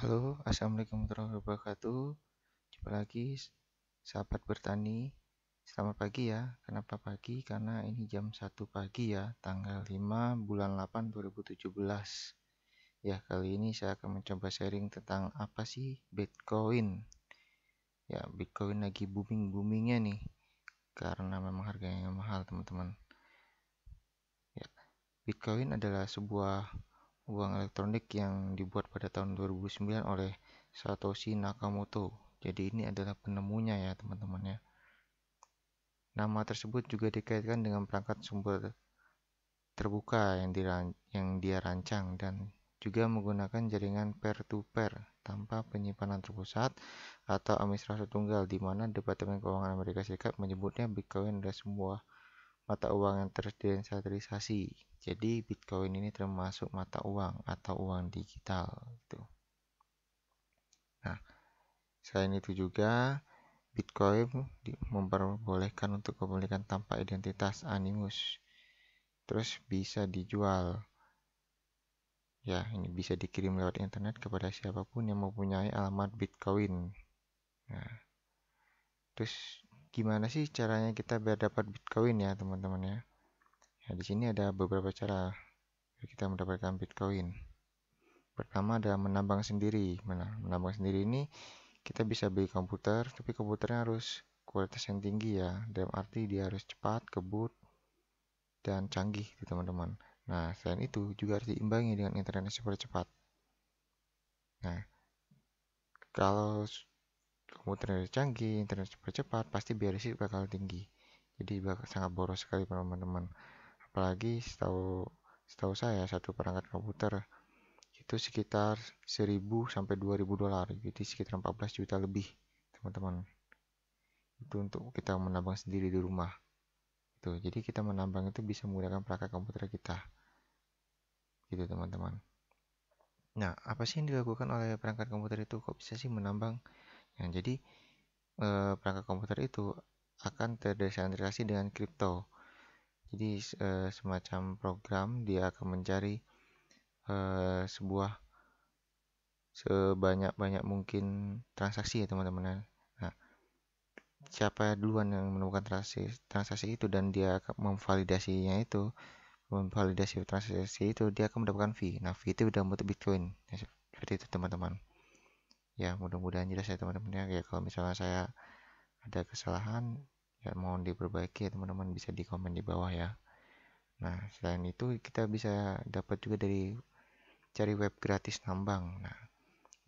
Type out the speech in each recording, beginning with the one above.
Halo, Assalamualaikum warahmatullahi wabarakatuh. Jumpa lagi, sahabat bertani. Selamat pagi ya. Kenapa pagi? Karena ini jam 1 pagi ya, tanggal 5 bulan 8 2017. Ya, kali ini saya akan mencoba sharing tentang apa sih Bitcoin. Ya, Bitcoin lagi booming-boomingnya nih. Karena memang harganya mahal, teman-teman. Ya, Bitcoin adalah sebuah uang elektronik yang dibuat pada tahun 2009 oleh Satoshi Nakamoto. Jadi ini adalah penemunya ya teman-teman ya. Nama tersebut juga dikaitkan dengan perangkat sumber terbuka yang, diran yang dia rancang dan juga menggunakan jaringan peer-to-peer -peer tanpa penyimpanan terpusat atau administrasi tunggal di mana Departemen Keuangan Amerika Serikat menyebutnya Bitcoin adalah sebuah mata uang yang terdesentralisasi. Jadi Bitcoin ini termasuk mata uang atau uang digital itu. Nah, selain itu juga Bitcoin memperbolehkan untuk kepemilikan tanpa identitas animus. Terus bisa dijual. Ya, ini bisa dikirim lewat internet kepada siapapun yang mempunyai alamat Bitcoin. Nah, terus gimana sih caranya kita biar dapat Bitcoin ya teman-teman ya. Nah, di sini ada beberapa cara kita mendapatkan Bitcoin. Pertama ada menambang sendiri. Nah, menambang sendiri ini kita bisa beli komputer, tapi komputernya harus kualitas yang tinggi ya. Dalam arti dia harus cepat, kebut, dan canggih gitu, teman-teman. Nah, selain itu juga harus diimbangi dengan internet yang super cepat. Nah, kalau komputer yang canggih, internet cepat-cepat, pasti biaya risiko bakal tinggi. Jadi bakal sangat boros sekali teman-teman. Apalagi setahu setahu saya satu perangkat komputer itu sekitar 1000 sampai 2000 dolar. Jadi sekitar 14 juta lebih, teman-teman. Itu untuk kita menambang sendiri di rumah. Tuh, gitu. Jadi kita menambang itu bisa menggunakan perangkat komputer kita. Gitu, teman-teman. Nah, apa sih yang dilakukan oleh perangkat komputer itu? Kok bisa sih menambang Nah, jadi eh, perangkat komputer itu akan terdesentralisasi dengan kripto. Jadi eh, semacam program dia akan mencari eh, sebuah sebanyak-banyak mungkin transaksi ya teman-teman. Nah, siapa duluan yang menemukan transaksi, transaksi itu dan dia akan memvalidasinya itu, memvalidasi transaksi itu dia akan mendapatkan fee. Nah, fee itu dalam bentuk Bitcoin. Nah, seperti itu teman-teman ya mudah-mudahan jelas ya teman-teman ya kalau misalnya saya ada kesalahan ya mohon diperbaiki ya teman-teman bisa di komen di bawah ya nah selain itu kita bisa dapat juga dari cari web gratis nambang nah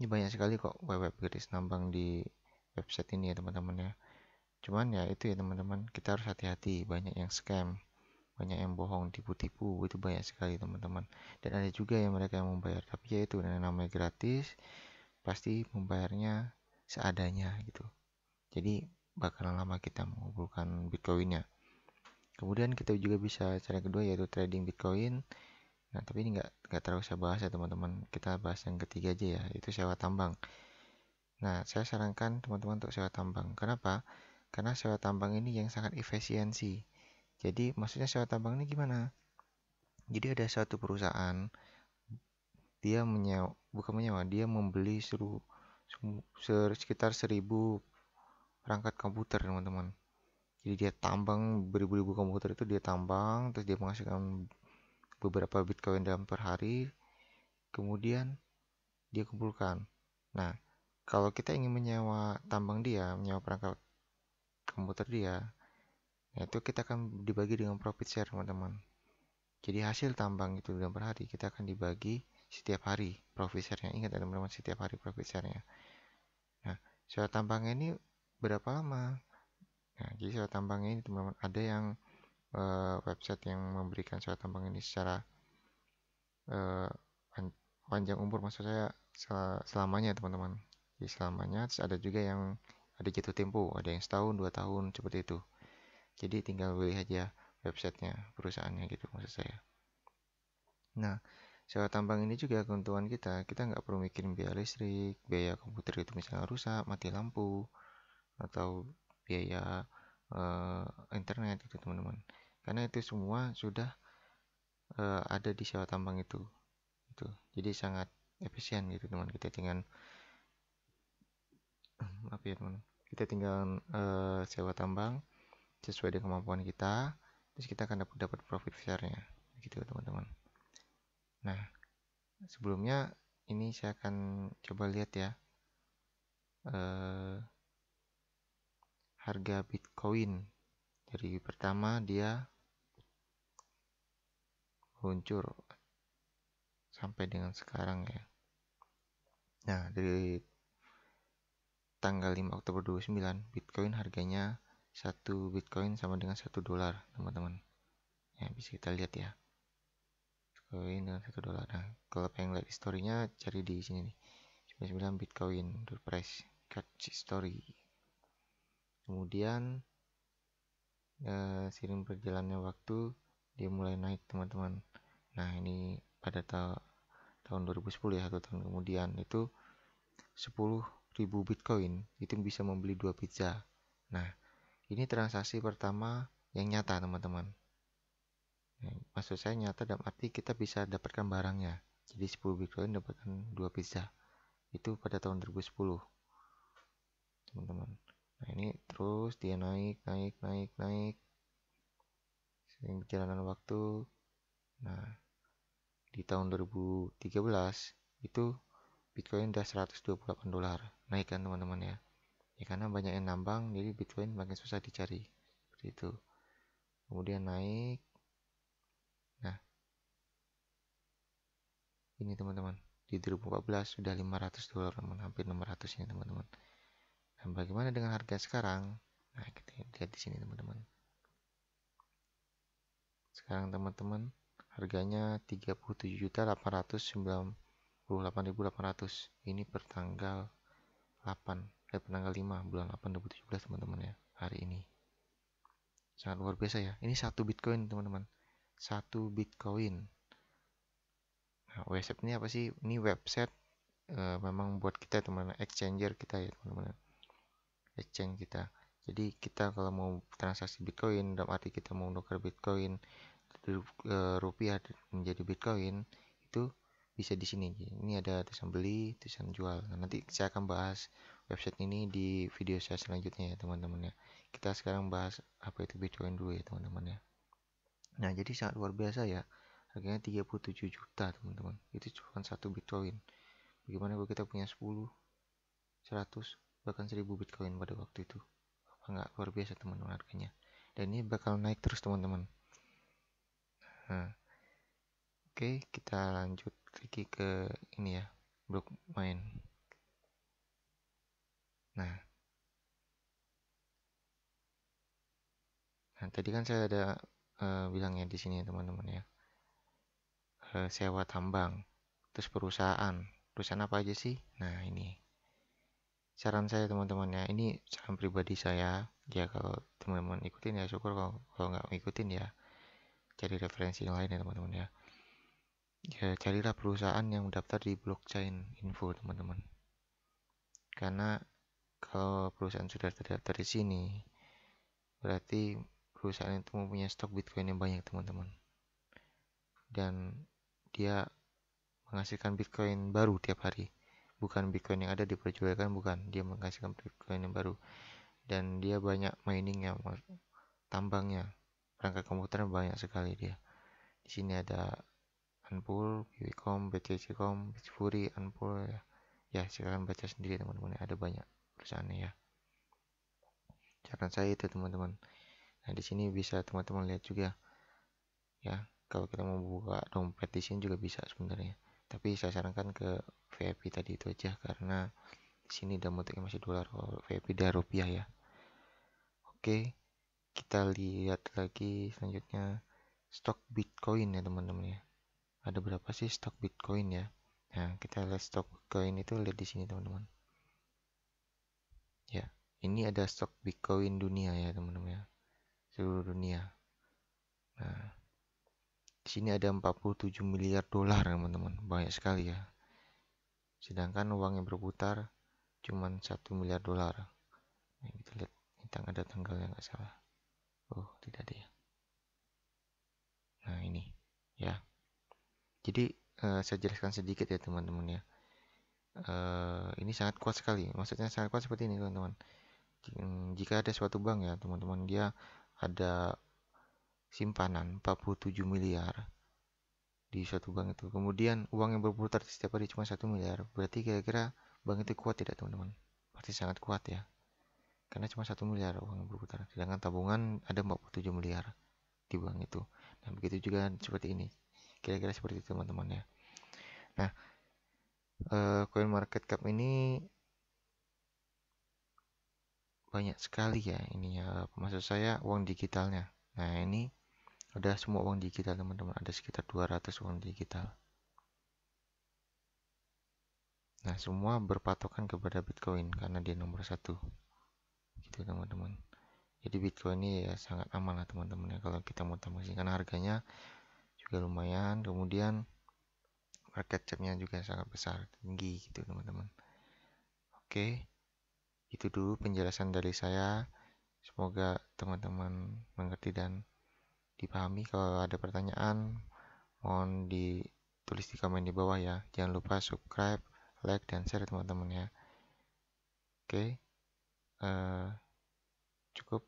ini banyak sekali kok web, -web gratis nambang di website ini ya teman-teman ya cuman ya itu ya teman-teman kita harus hati-hati banyak yang scam banyak yang bohong tipu-tipu itu banyak sekali teman-teman dan ada juga yang mereka yang membayar tapi ya itu namanya gratis pasti membayarnya seadanya gitu jadi bakalan lama kita mengumpulkan bitcoinnya kemudian kita juga bisa cara kedua yaitu trading bitcoin nah tapi ini nggak nggak terlalu saya bahas ya teman-teman kita bahas yang ketiga aja ya itu sewa tambang nah saya sarankan teman-teman untuk sewa tambang kenapa karena sewa tambang ini yang sangat efisiensi jadi maksudnya sewa tambang ini gimana jadi ada suatu perusahaan dia menyewa, bukan menyewa dia membeli seru, sekitar 1000 perangkat komputer teman-teman jadi dia tambang beribu-ribu komputer itu dia tambang terus dia menghasilkan beberapa bitcoin dalam per hari kemudian dia kumpulkan nah kalau kita ingin menyewa tambang dia menyewa perangkat komputer dia ya itu kita akan dibagi dengan profit share teman-teman jadi hasil tambang itu dalam per hari kita akan dibagi setiap hari profesornya ingat teman-teman setiap hari profesornya. nah soal tambang ini berapa lama nah jadi soal tambang ini teman-teman ada yang e, website yang memberikan soal tambang ini secara e, panjang umur maksud saya sel selamanya teman-teman di selamanya terus ada juga yang ada jatuh tempo ada yang setahun dua tahun seperti itu jadi tinggal pilih aja websitenya perusahaannya gitu maksud saya nah Sewa tambang ini juga keuntungan kita, kita nggak perlu mikirin biaya listrik, biaya komputer itu misalnya rusak, mati lampu, atau biaya uh, internet itu teman-teman. Karena itu semua sudah uh, ada di sewa tambang itu, itu. Jadi sangat efisien gitu teman. Kita tinggal maaf ya teman. Kita tinggal uh, eh, sewa tambang sesuai dengan kemampuan kita, terus kita akan dapat dapat profit besarnya, gitu teman-teman. Nah, sebelumnya ini saya akan coba lihat ya eh, harga Bitcoin dari pertama dia muncul sampai dengan sekarang ya. Nah, dari tanggal 5 Oktober 2009 Bitcoin harganya 1 Bitcoin sama dengan 1 dolar, teman-teman. Ya, bisa kita lihat ya. Bitcoin dengan nah, satu dolar. Nah, kalau pengen lihat historinya cari di sini nih. 99 Bitcoin price catch story. Kemudian eh, sering berjalannya waktu dia mulai naik teman-teman. Nah, ini pada ta tahun 2010 ya, atau tahun kemudian itu 10.000 Bitcoin itu bisa membeli dua pizza. Nah, ini transaksi pertama yang nyata teman-teman maksud saya nyata dalam arti kita bisa dapatkan barangnya jadi 10 bitcoin dapatkan 2 pizza itu pada tahun 2010 teman-teman nah ini terus dia naik naik naik naik sering perjalanan waktu nah di tahun 2013 itu bitcoin udah 128 dolar naik kan teman-teman ya ya karena banyak yang nambang jadi bitcoin makin susah dicari seperti itu kemudian naik ini teman-teman di 2014 sudah 500 dolar teman hampir 600 ini teman-teman dan bagaimana dengan harga sekarang nah kita lihat di sini teman-teman sekarang teman-teman harganya 37.898.800 ini per tanggal 8 eh per tanggal 5 bulan 8 2017 teman-teman ya hari ini sangat luar biasa ya ini satu bitcoin teman-teman satu bitcoin Nah, website ini apa sih? Ini website uh, memang buat kita ya, teman exchanger kita ya teman-teman. Exchange kita. Jadi kita kalau mau transaksi Bitcoin dalam arti kita mau nuker Bitcoin eh, rupiah menjadi Bitcoin itu bisa di sini. Ini ada tulisan beli, tulisan jual. Nah, nanti saya akan bahas website ini di video saya selanjutnya ya teman-teman ya. Kita sekarang bahas apa itu Bitcoin dulu ya teman-teman ya. Nah, jadi sangat luar biasa ya harganya 37 juta teman-teman itu cuma satu bitcoin bagaimana kalau kita punya 10 100 bahkan 1000 bitcoin pada waktu itu apa nggak luar biasa teman-teman harganya dan ini bakal naik terus teman-teman nah, oke kita lanjut lagi ke ini ya blok main nah Nah, tadi kan saya ada uh, bilangnya di sini ya, teman-teman ya. Eh, sewa tambang, terus perusahaan. Perusahaan apa aja sih? Nah, ini. Saran saya teman-teman ya, ini saran pribadi saya. Ya kalau teman-teman ikutin ya syukur kalau kalau nggak ngikutin ya cari referensi yang lain ya teman-teman ya. Ya carilah perusahaan yang mendaftar di blockchain info teman-teman. Karena kalau perusahaan sudah terdaftar di sini, berarti perusahaan itu mempunyai stok Bitcoin yang banyak, teman-teman. Dan dia menghasilkan Bitcoin baru tiap hari. Bukan Bitcoin yang ada diperjualkan, bukan. Dia menghasilkan Bitcoin yang baru. Dan dia banyak miningnya, tambangnya. Perangkat komputer banyak sekali dia. Di sini ada Anpool, Kiwicom, BTC.com, Bitfury, Anpool ya. Ya, silakan baca sendiri teman-teman. Ada banyak perusahaannya ya. Saran saya itu teman-teman. Nah, di sini bisa teman-teman lihat juga ya kalau kita mau buka dompet di sini juga bisa sebenarnya tapi saya sarankan ke VIP tadi itu aja karena di sini damoteknya masih dolar VIP dan rupiah ya oke kita lihat lagi selanjutnya stok Bitcoin ya teman-teman ya ada berapa sih stok Bitcoin ya nah kita lihat stok Bitcoin itu lihat di sini teman-teman ya ini ada stok Bitcoin dunia ya teman-teman ya seluruh dunia nah di sini ada 47 miliar dolar, teman-teman. Banyak sekali ya. Sedangkan uang yang berputar cuma 1 miliar dolar. Nah, kita lihat tentang ada tanggal yang nggak salah. Oh, tidak ada ya. Nah, ini ya. Jadi uh, saya jelaskan sedikit ya, teman-teman ya. uh, ini sangat kuat sekali. Maksudnya sangat kuat seperti ini, teman-teman. Jika ada suatu bank ya, teman-teman, dia ada simpanan 47 miliar di suatu bank itu. Kemudian uang yang berputar setiap hari cuma satu miliar. Berarti kira-kira bank itu kuat tidak teman-teman? Pasti sangat kuat ya. Karena cuma satu miliar uang yang berputar. Sedangkan tabungan ada 47 miliar di bank itu. Nah begitu juga seperti ini. Kira-kira seperti itu teman-teman ya. Nah koin eh, uh, market cap ini banyak sekali ya ini ya Maksud saya uang digitalnya. Nah ini ada semua uang digital teman-teman ada sekitar 200 uang digital nah semua berpatokan kepada Bitcoin karena dia nomor satu gitu teman-teman jadi Bitcoin ini ya sangat aman lah teman-teman ya kalau kita mau tambahin karena harganya juga lumayan kemudian market capnya juga sangat besar tinggi gitu teman-teman oke itu dulu penjelasan dari saya semoga teman-teman mengerti dan dipahami kalau ada pertanyaan mohon ditulis di komen di bawah ya jangan lupa subscribe like dan share teman-teman ya oke uh, cukup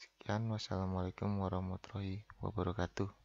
sekian wassalamualaikum warahmatullahi wabarakatuh